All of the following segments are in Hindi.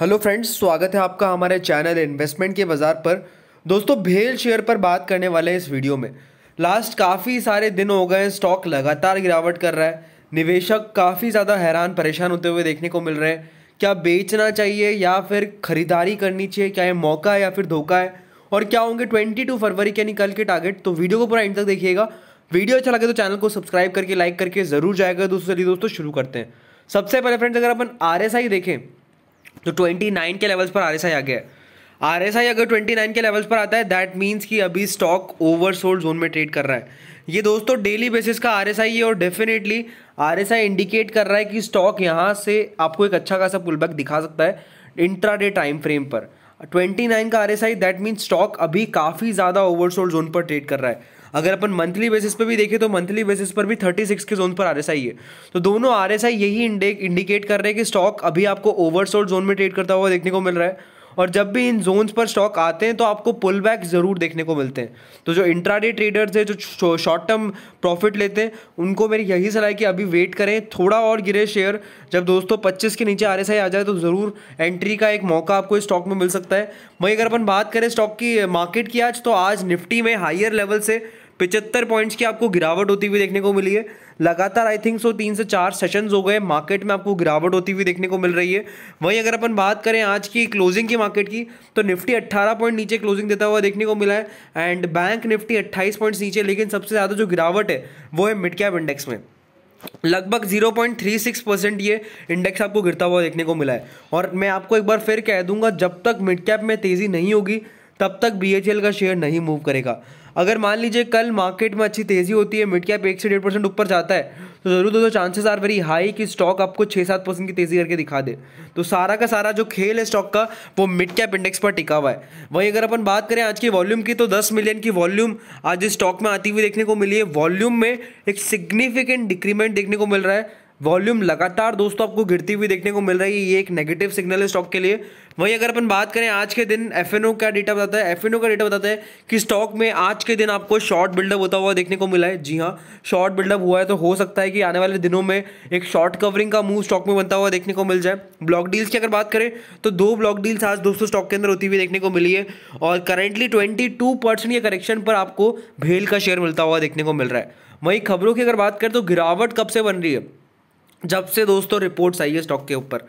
हेलो फ्रेंड्स स्वागत है आपका हमारे चैनल इन्वेस्टमेंट के बाज़ार पर दोस्तों भेल शेयर पर बात करने वाले इस वीडियो में लास्ट काफ़ी सारे दिन हो गए स्टॉक लगातार गिरावट कर रहा है निवेशक काफ़ी ज़्यादा हैरान परेशान होते हुए देखने को मिल रहे हैं क्या बेचना चाहिए या फिर ख़रीदारी करनी चाहिए क्या ये मौका है या फिर धोखा है और क्या होंगे ट्वेंटी टू फरवरी के निकल के टारगेट तो वीडियो को पूरा एंड तक देखिएगा वीडियो अच्छा लगे तो चैनल को सब्सक्राइब करके लाइक करके ज़रूर जाएगा दोस्तों चलिए दोस्तों शुरू करते हैं सबसे पहले फ्रेंड्स अगर अपन आर देखें तो ट्वेंटी नाइन के लेवल्स पर आर एस आई आ गया है आर एस आई अगर ट्वेंटी नाइन के लेवल्स पर आता है दैट मीन्स कि अभी स्टॉक ओवरसोल्ड जोन में ट्रेड कर रहा है ये दोस्तों डेली बेसिस का आर एस आई है और definitely R S I indicate कर रहा है कि स्टॉक यहाँ से आपको एक अच्छा खासा पुल बैक दिखा सकता है इंट्रा डे टाइम फ्रेम पर ट्वेंटी नाइन का R S I that means stock अभी काफ़ी ज़्यादा ओवरसोल्ड जोन पर ट्रेड कर रहा है अगर अपन मंथली बेसिस पर भी देखें तो मंथली बेसिस पर भी थर्टी सिक्स के जोन पर आर एस आई है तो दोनों आर एस आई यही इंडिकेट कर रहे हैं कि स्टॉक अभी आपको ओवरसोल्ड जोन में ट्रेड करता हुआ देखने को मिल रहा है और जब भी इन जोन्स पर स्टॉक आते हैं तो आपको पुल बैक ज़रूर देखने को मिलते हैं तो जो इंट्राडे ट्रेडर्स है जो शॉर्ट टर्म प्रॉफिट लेते हैं उनको मेरी यही सलाह है कि अभी वेट करें थोड़ा और गिरे शेयर जब दोस्तों पच्चीस के नीचे आर आ जाए तो ज़रूर एंट्री का एक मौका आपको इस स्टॉक में मिल सकता है वहीं अगर अपन बात करें स्टॉक की मार्केट की आज तो आज निफ्टी में हाइयर लेवल से पिचहत्तर पॉइंट्स की आपको गिरावट होती हुई देखने को मिली है लगातार आई थिंक सो तीन से चार सेशंस हो गए मार्केट में आपको गिरावट होती हुई देखने को मिल रही है वहीं अगर अपन बात करें आज की क्लोजिंग की मार्केट की तो निफ्टी 18 पॉइंट नीचे क्लोजिंग देता हुआ देखने को मिला है एंड बैंक निफ्टी 28 पॉइंट्स नीचे लेकिन सबसे ज़्यादा जो गिरावट है वो है मिड कैप इंडेक्स में लगभग 0.36 परसेंट ये इंडेक्स आपको गिरता हुआ देखने को मिला है और मैं आपको एक बार फिर कह दूंगा जब तक मिड कैप में तेज़ी नहीं होगी तब तक बी का शेयर नहीं मूव करेगा अगर मान लीजिए कल मार्केट में अच्छी तेज़ी होती है मिड कैप एक से डेढ़ परसेंट ऊपर जाता है तो ज़रूर दोस्तों चांसेस आर वेरी हाई कि स्टॉक आपको छः सात परसेंट की तेज़ी करके दिखा दे तो सारा का सारा जो खेल है स्टॉक का वो मिड कैप इंडेक्स पर टिका हुआ है वहीं अगर अपन बात करें आज की वॉल्यूम की तो दस मिलियन की वॉल्यूम आज स्टॉक में आती हुई देखने को मिली है वॉल्यूम में एक सिग्निफिकेंट डिक्रीमेंट देखने को मिल रहा है वॉल्यूम लगातार दोस्तों आपको गिरती हुई देखने को मिल रही है ये एक नेगेटिव सिग्नल है स्टॉक के लिए वहीं अगर अपन बात करें आज के दिन एफ का डेटा बताता है एफ का डेटा बताता है कि स्टॉक में आज के दिन आपको शॉर्ट बिल्डअप होता हुआ देखने को मिला है जी हाँ शॉर्ट बिल्डअप हुआ है तो हो सकता है कि आने वाले दिनों में एक शॉर्ट कवरिंग का मूव स्टॉक में बनता हुआ देखने को मिल जाए ब्लॉक डील्स की अगर बात करें तो दो ब्लॉक डील्स आज दोस्तों स्टॉक के अंदर होती हुई देखने को मिली है और करेंटली ट्वेंटी के करेक्शन पर आपको भेल का शेयर मिलता हुआ देखने को मिल रहा है वहीं खबरों की अगर बात करें तो गिरावट कब से बन रही है जब से दोस्तों रिपोर्ट्स आई है स्टॉक के ऊपर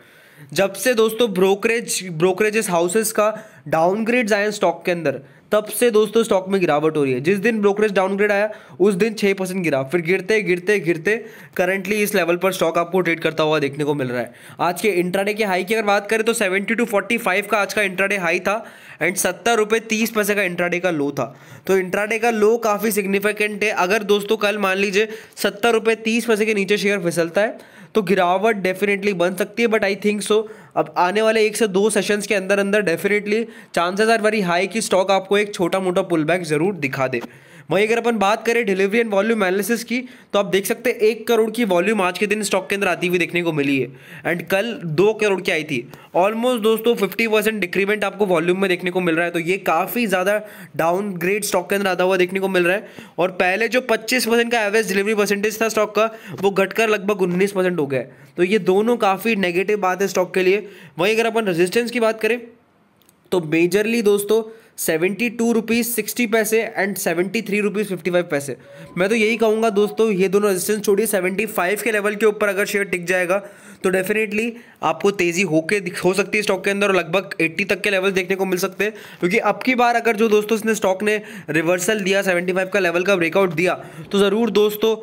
जब से दोस्तों ब्रोकरेज ब्रोकरेजेस हाउसेस का डाउनग्रेड आए स्टॉक के अंदर तब से दोस्तों स्टॉक में गिरावट हो रही है जिस दिन ब्रोकरेज डाउनग्रेड आया उस दिन छः परसेंट गिरा फिर गिरते गिरते गिरते करंटली इस लेवल पर स्टॉक आपको ट्रेड करता हुआ देखने को मिल रहा है आज के इंट्राडे के हाई की अगर बात करें तो सेवेंटी टू फोर्टी फाइव का आज का इंट्राडे हाई था एंड सत्तर रुपये तीस पैसे का इंट्राडे का लो था तो इंट्राडे का लो काफ़ी सिग्निफिकेंट है अगर दोस्तों कल मान लीजिए सत्तर रुपये तीस पैसे के नीचे शेयर फिसलता है तो गिरावट डेफिनेटली बन सकती है बट आई थिंक सो अब आने वाले एक से दो सेशंस के अंदर अंदर definitely chances are very high कि स्टॉक आपको एक छोटा मोटा पुल बैक ज़रूर दिखा दे वहीं अगर अपन बात करें डिलीवरी एंड वॉल्यूम एनालिसिस की तो आप देख सकते हैं एक करोड़ की वॉल्यूम आज के दिन स्टॉक के अंदर आती हुई देखने को मिली है एंड कल दो करोड़ की आई थी ऑलमोस्ट दोस्तों फिफ्टी परसेंट डिक्रीमेंट आपको वॉल्यूम में देखने को मिल रहा है तो ये काफ़ी ज़्यादा डाउनग्रेड स्टॉक के अंदर आता हुआ देखने को मिल रहा है और पहले जो पच्चीस का एवरेज डिलीवरी परसेंटेज था स्टॉक का वो घटकर लगभग उन्नीस हो गया तो ये दोनों काफ़ी नेगेटिव बात है स्टॉक के लिए वहीं अगर अपन रजिस्टेंस की बात करें तो मेजरली दोस्तों सेवेंटी टू रुपीज़ सिक्सटी पैसे and seventy three rupees fifty five पैसे मैं तो यही कहूँगा दोस्तों ये दोनों रेजिस्टेंस छोड़िए सेवेंटी फाइव के लेवल के ऊपर अगर शेयर टिक जाएगा तो डेफिनेटली आपको तेज़ी होके हो सकती है स्टॉक के अंदर और लगभग एट्टी तक के लेवल देखने को मिल सकते हैं क्योंकि अब की बार अगर जो दोस्तों इसने स्टॉक ने रिवर्सल दिया सेवेंटी फाइव का लेवल का ब्रेकआउट दिया तो ज़रूर दोस्तों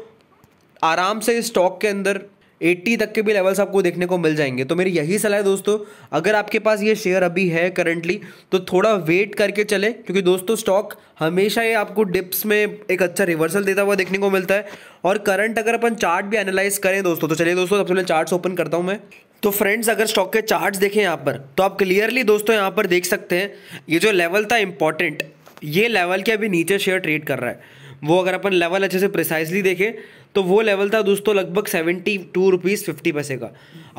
आराम से इस स्टॉक के अंदर एट्टी तक के भी लेवल्स आपको देखने को मिल जाएंगे तो मेरी यही सलाह है दोस्तों अगर आपके पास ये शेयर अभी है करंटली तो थोड़ा वेट करके चले क्योंकि दोस्तों स्टॉक हमेशा ये आपको डिप्स में एक अच्छा रिवर्सल देता हुआ देखने को मिलता है और करंट अगर अपन चार्ट भी एनालाइज करें दोस्तों तो चलिए दोस्तों सबसे पहले चार्ट ओपन करता हूँ मैं तो फ्रेंड्स अगर स्टॉक के चार्ट देखें यहाँ पर तो आप क्लियरली दोस्तों यहाँ पर देख सकते हैं ये जो लेवल था इंपॉर्टेंट ये लेवल के अभी नीचे शेयर ट्रेड कर रहा है वो अगर अपन लेवल अच्छे से प्रिसाइसली देखें तो वो लेवल था दोस्तों लगभग सेवेंटी टू रुपीज़ फिफ्टी पैसे का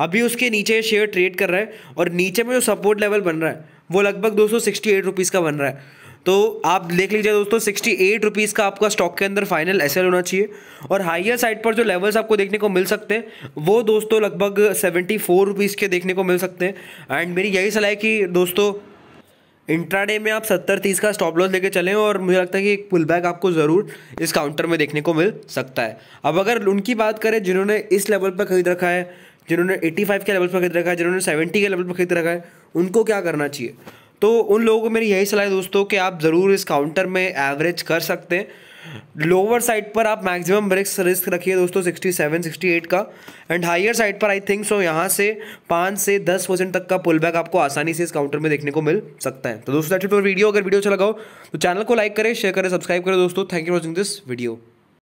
अभी उसके नीचे शेयर ट्रेड कर रहा है और नीचे में जो सपोर्ट लेवल बन रहा है वो लगभग दोस्तों सिक्सटी एट रुपीज़ का बन रहा है तो आप देख लीजिए दोस्तों सिक्सटी एट रुपीज़ का आपका स्टॉक के अंदर फाइनल एसएल होना चाहिए और हाइयर साइड पर जो लेवल्स आपको देखने को मिल सकते हैं वो दोस्तों लगभग सेवेंटी फोर रुपीज़ के देखने को मिल सकते हैं एंड मेरी यही सलाह है कि दोस्तों इंट्राडे में आप सत्तर तीस का स्टॉप लॉस लेके चलें और मुझे लगता है कि एक पुल बैक आपको ज़रूर इस काउंटर में देखने को मिल सकता है अब अगर उनकी बात करें जिन्होंने इस लेवल पर खरीद रखा है जिन्होंने 85 के लेवल पर खरीद रखा है जिन्होंने 70 के लेवल पर खरीद रखा है उनको क्या करना चाहिए तो उन लोगों को मेरी यही सलाह है दोस्तों कि आप ज़रूर इस काउंटर में एवरेज कर सकते हैं लोअर साइड पर आप मैक्सिमम रिस्क रिस्क रखिए दोस्तों 67 68 का एंड हायर साइड पर आई थिंक सो यहाँ से पाँच से दस परसेंट तक का पुल बैक आपको आसानी से इस काउंटर में देखने को मिल सकता है तो दोस्तों वीडियो अगर वीडियो अच्छा लगाओ तो चैनल को लाइक करें शेयर करें सब्सक्राइब करें दोस्तों thank you for watching this video